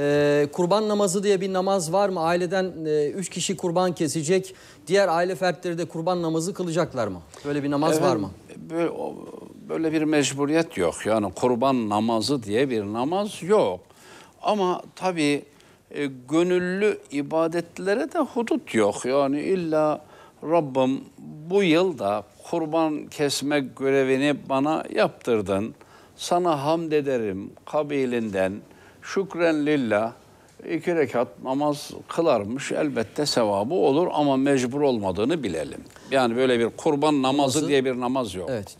Ee, kurban namazı diye bir namaz var mı? Aileden 3 e, üç kişi kurban kesecek. Diğer aile fertleri de kurban namazı kılacaklar mı? Böyle bir namaz Efendim, var mı? Böyle, bir mecburiyet yok. Yani kurban namazı diye bir namaz yok. Ama tabii e, gönüllü ibadetlere de hudut yok. Yani illa Rabbim bu yıl da kurban kesme görevini bana yaptırdın. Sana hamd ederim kabilinden.'' şükren lillah iki rekat namaz kılarmış elbette sevabı olur ama mecbur olmadığını bilelim. Yani böyle bir kurban namazı, diye bir namaz yok. Evet.